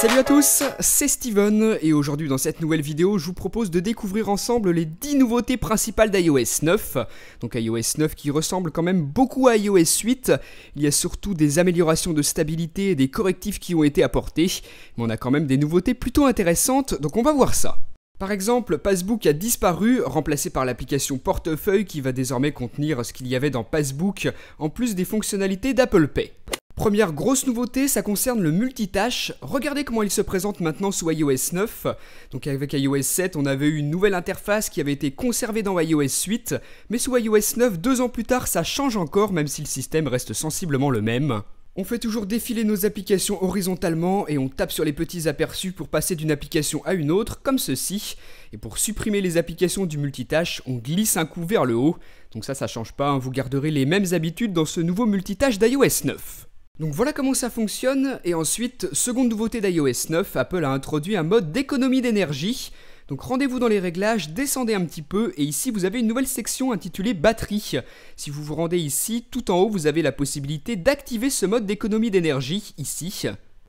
Salut à tous, c'est Steven et aujourd'hui dans cette nouvelle vidéo je vous propose de découvrir ensemble les 10 nouveautés principales d'iOS 9. Donc iOS 9 qui ressemble quand même beaucoup à iOS 8, il y a surtout des améliorations de stabilité et des correctifs qui ont été apportés, mais on a quand même des nouveautés plutôt intéressantes donc on va voir ça. Par exemple, Passbook a disparu, remplacé par l'application Portefeuille qui va désormais contenir ce qu'il y avait dans Passbook, en plus des fonctionnalités d'Apple Pay. Première grosse nouveauté, ça concerne le multitâche. Regardez comment il se présente maintenant sous iOS 9. Donc avec iOS 7, on avait eu une nouvelle interface qui avait été conservée dans iOS 8, mais sous iOS 9, deux ans plus tard, ça change encore, même si le système reste sensiblement le même. On fait toujours défiler nos applications horizontalement et on tape sur les petits aperçus pour passer d'une application à une autre, comme ceci. Et pour supprimer les applications du multitâche, on glisse un coup vers le haut. Donc ça, ça change pas, hein. vous garderez les mêmes habitudes dans ce nouveau multitâche d'iOS 9. Donc voilà comment ça fonctionne, et ensuite, seconde nouveauté d'iOS 9, Apple a introduit un mode d'économie d'énergie. Donc rendez-vous dans les réglages, descendez un petit peu et ici vous avez une nouvelle section intitulée batterie. Si vous vous rendez ici, tout en haut vous avez la possibilité d'activer ce mode d'économie d'énergie ici.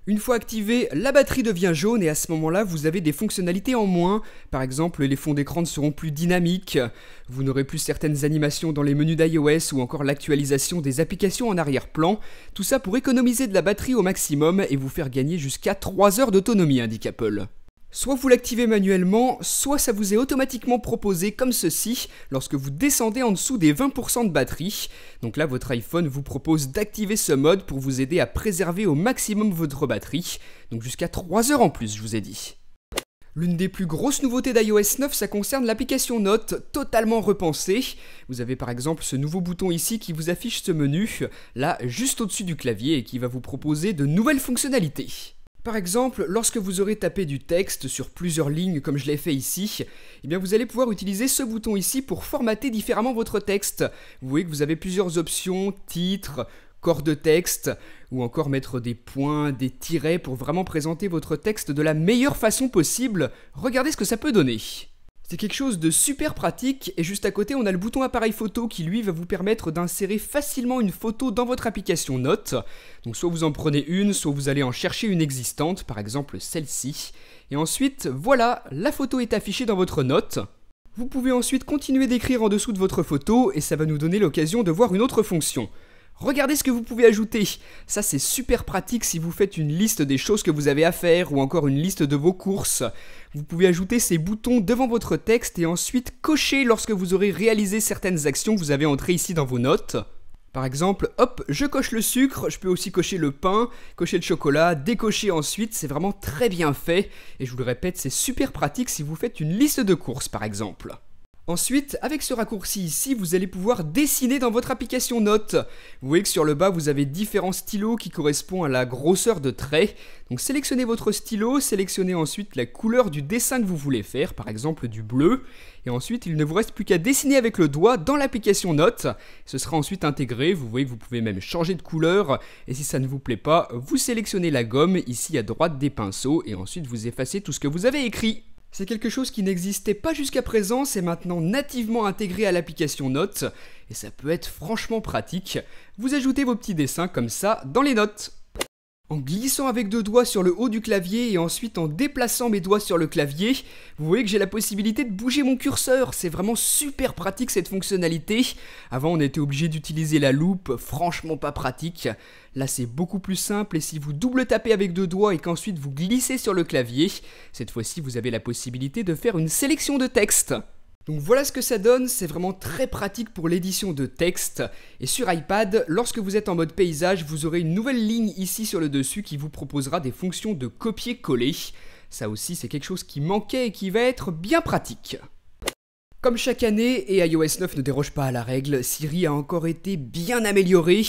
Une fois activé, la batterie devient jaune et à ce moment-là, vous avez des fonctionnalités en moins. Par exemple, les fonds d'écran ne seront plus dynamiques, vous n'aurez plus certaines animations dans les menus d'iOS ou encore l'actualisation des applications en arrière-plan. Tout ça pour économiser de la batterie au maximum et vous faire gagner jusqu'à 3 heures d'autonomie, indique Apple. Soit vous l'activez manuellement, soit ça vous est automatiquement proposé comme ceci lorsque vous descendez en dessous des 20% de batterie. Donc là votre iPhone vous propose d'activer ce mode pour vous aider à préserver au maximum votre batterie, donc jusqu'à 3 heures en plus je vous ai dit. L'une des plus grosses nouveautés d'iOS 9, ça concerne l'application Note, totalement repensée. Vous avez par exemple ce nouveau bouton ici qui vous affiche ce menu, là juste au-dessus du clavier et qui va vous proposer de nouvelles fonctionnalités. Par exemple, lorsque vous aurez tapé du texte sur plusieurs lignes comme je l'ai fait ici, eh bien vous allez pouvoir utiliser ce bouton ici pour formater différemment votre texte. Vous voyez que vous avez plusieurs options, titre, corps de texte, ou encore mettre des points, des tirets pour vraiment présenter votre texte de la meilleure façon possible. Regardez ce que ça peut donner. C'est quelque chose de super pratique et juste à côté on a le bouton appareil photo qui lui va vous permettre d'insérer facilement une photo dans votre application Note. Donc soit vous en prenez une, soit vous allez en chercher une existante, par exemple celle-ci. Et ensuite, voilà, la photo est affichée dans votre note. Vous pouvez ensuite continuer d'écrire en dessous de votre photo et ça va nous donner l'occasion de voir une autre fonction. Regardez ce que vous pouvez ajouter. Ça c'est super pratique si vous faites une liste des choses que vous avez à faire ou encore une liste de vos courses. Vous pouvez ajouter ces boutons devant votre texte et ensuite cocher lorsque vous aurez réalisé certaines actions que vous avez entrées ici dans vos notes. Par exemple, hop, je coche le sucre, je peux aussi cocher le pain, cocher le chocolat, décocher ensuite, c'est vraiment très bien fait. Et je vous le répète, c'est super pratique si vous faites une liste de courses par exemple. Ensuite, avec ce raccourci ici, vous allez pouvoir dessiner dans votre application Note. Vous voyez que sur le bas, vous avez différents stylos qui correspondent à la grosseur de trait. Donc sélectionnez votre stylo, sélectionnez ensuite la couleur du dessin que vous voulez faire, par exemple du bleu. Et ensuite, il ne vous reste plus qu'à dessiner avec le doigt dans l'application Note. Ce sera ensuite intégré, vous voyez que vous pouvez même changer de couleur. Et si ça ne vous plaît pas, vous sélectionnez la gomme ici à droite des pinceaux et ensuite vous effacez tout ce que vous avez écrit. C'est quelque chose qui n'existait pas jusqu'à présent, c'est maintenant nativement intégré à l'application Notes, et ça peut être franchement pratique. Vous ajoutez vos petits dessins comme ça dans les notes. En glissant avec deux doigts sur le haut du clavier et ensuite en déplaçant mes doigts sur le clavier, vous voyez que j'ai la possibilité de bouger mon curseur. C'est vraiment super pratique cette fonctionnalité. Avant on était obligé d'utiliser la loupe, franchement pas pratique. Là c'est beaucoup plus simple et si vous double tapez avec deux doigts et qu'ensuite vous glissez sur le clavier, cette fois-ci vous avez la possibilité de faire une sélection de texte. Donc voilà ce que ça donne, c'est vraiment très pratique pour l'édition de texte. Et sur iPad, lorsque vous êtes en mode paysage, vous aurez une nouvelle ligne ici sur le dessus qui vous proposera des fonctions de copier-coller. Ça aussi c'est quelque chose qui manquait et qui va être bien pratique. Comme chaque année, et iOS 9 ne déroge pas à la règle, Siri a encore été bien amélioré.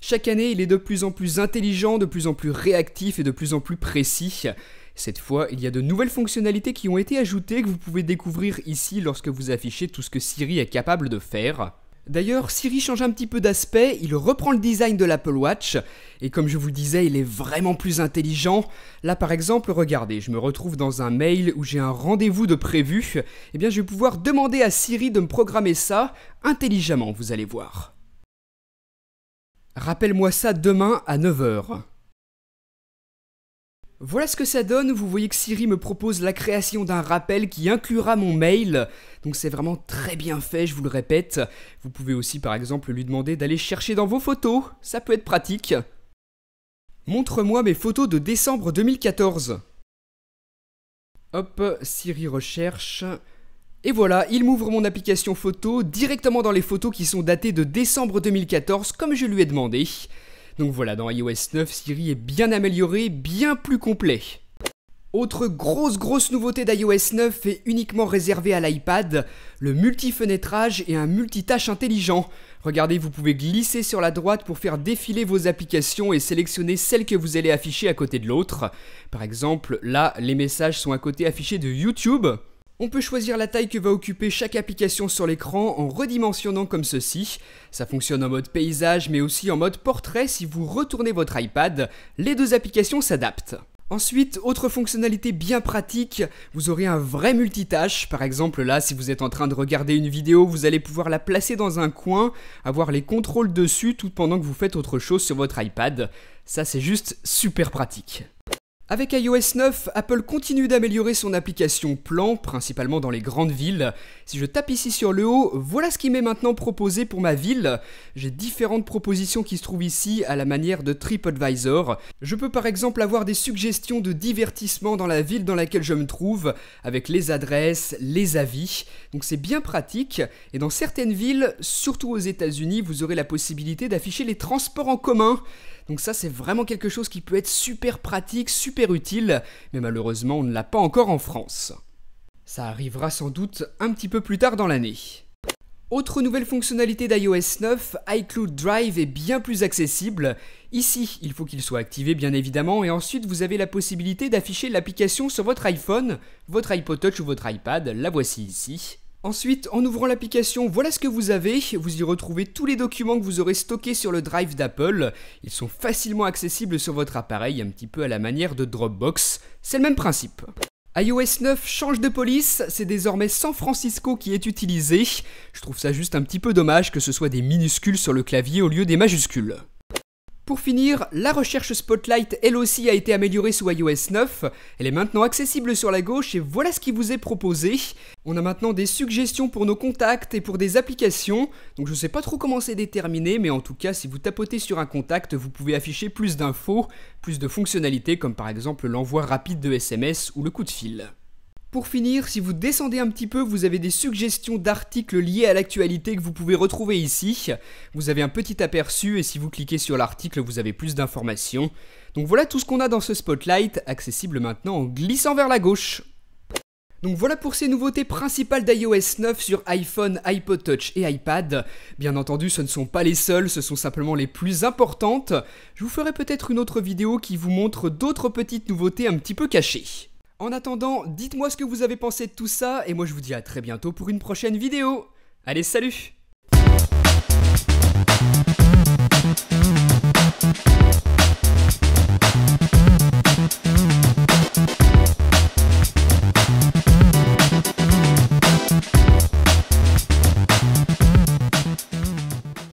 Chaque année, il est de plus en plus intelligent, de plus en plus réactif et de plus en plus précis. Cette fois, il y a de nouvelles fonctionnalités qui ont été ajoutées que vous pouvez découvrir ici lorsque vous affichez tout ce que Siri est capable de faire. D'ailleurs, Siri change un petit peu d'aspect, il reprend le design de l'Apple Watch, et comme je vous le disais, il est vraiment plus intelligent. Là par exemple, regardez, je me retrouve dans un mail où j'ai un rendez-vous de prévu, eh bien je vais pouvoir demander à Siri de me programmer ça intelligemment, vous allez voir. Rappelle-moi ça demain à 9h. Voilà ce que ça donne, vous voyez que Siri me propose la création d'un rappel qui inclura mon mail, donc c'est vraiment très bien fait, je vous le répète. Vous pouvez aussi par exemple lui demander d'aller chercher dans vos photos, ça peut être pratique. Montre-moi mes photos de décembre 2014. Hop, Siri recherche. Et voilà, il m'ouvre mon application photo directement dans les photos qui sont datées de décembre 2014 comme je lui ai demandé. Donc voilà, dans iOS 9, Siri est bien amélioré, bien plus complet. Autre grosse grosse nouveauté d'iOS 9 est uniquement réservée à l'iPad, le multi-fenêtrage et un multitâche intelligent. Regardez, vous pouvez glisser sur la droite pour faire défiler vos applications et sélectionner celles que vous allez afficher à côté de l'autre. Par exemple, là, les messages sont à côté affichés de YouTube. On peut choisir la taille que va occuper chaque application sur l'écran en redimensionnant comme ceci. Ça fonctionne en mode paysage mais aussi en mode portrait si vous retournez votre iPad. Les deux applications s'adaptent. Ensuite, autre fonctionnalité bien pratique, vous aurez un vrai multitâche. Par exemple, là, si vous êtes en train de regarder une vidéo, vous allez pouvoir la placer dans un coin, avoir les contrôles dessus tout pendant que vous faites autre chose sur votre iPad. Ça, c'est juste super pratique. Avec iOS 9, Apple continue d'améliorer son application Plan, principalement dans les grandes villes. Si je tape ici sur le haut, voilà ce qui m'est maintenant proposé pour ma ville. J'ai différentes propositions qui se trouvent ici à la manière de TripAdvisor. Je peux par exemple avoir des suggestions de divertissement dans la ville dans laquelle je me trouve, avec les adresses, les avis. Donc c'est bien pratique. Et dans certaines villes, surtout aux États-Unis, vous aurez la possibilité d'afficher les transports en commun. Donc ça c'est vraiment quelque chose qui peut être super pratique, super utile, mais malheureusement on ne l'a pas encore en France. Ça arrivera sans doute un petit peu plus tard dans l'année. Autre nouvelle fonctionnalité d'iOS 9, iCloud Drive est bien plus accessible. Ici, il faut qu'il soit activé bien évidemment et ensuite vous avez la possibilité d'afficher l'application sur votre iPhone, votre iPod Touch ou votre iPad, la voici ici. Ensuite, en ouvrant l'application, voilà ce que vous avez. Vous y retrouvez tous les documents que vous aurez stockés sur le Drive d'Apple. Ils sont facilement accessibles sur votre appareil, un petit peu à la manière de Dropbox. C'est le même principe iOS 9 change de police, c'est désormais San Francisco qui est utilisé. Je trouve ça juste un petit peu dommage que ce soit des minuscules sur le clavier au lieu des majuscules. Pour finir, la recherche Spotlight elle aussi a été améliorée sous iOS 9, elle est maintenant accessible sur la gauche et voilà ce qui vous est proposé. On a maintenant des suggestions pour nos contacts et pour des applications, donc je sais pas trop comment c'est déterminé, mais en tout cas si vous tapotez sur un contact, vous pouvez afficher plus d'infos, plus de fonctionnalités comme par exemple l'envoi rapide de SMS ou le coup de fil. Pour finir, si vous descendez un petit peu, vous avez des suggestions d'articles liés à l'actualité que vous pouvez retrouver ici. Vous avez un petit aperçu et si vous cliquez sur l'article, vous avez plus d'informations. Donc voilà tout ce qu'on a dans ce spotlight, accessible maintenant en glissant vers la gauche. Donc voilà pour ces nouveautés principales d'iOS 9 sur iPhone, iPod Touch et iPad. Bien entendu, ce ne sont pas les seules, ce sont simplement les plus importantes. Je vous ferai peut-être une autre vidéo qui vous montre d'autres petites nouveautés un petit peu cachées. En attendant, dites-moi ce que vous avez pensé de tout ça, et moi je vous dis à très bientôt pour une prochaine vidéo. Allez, salut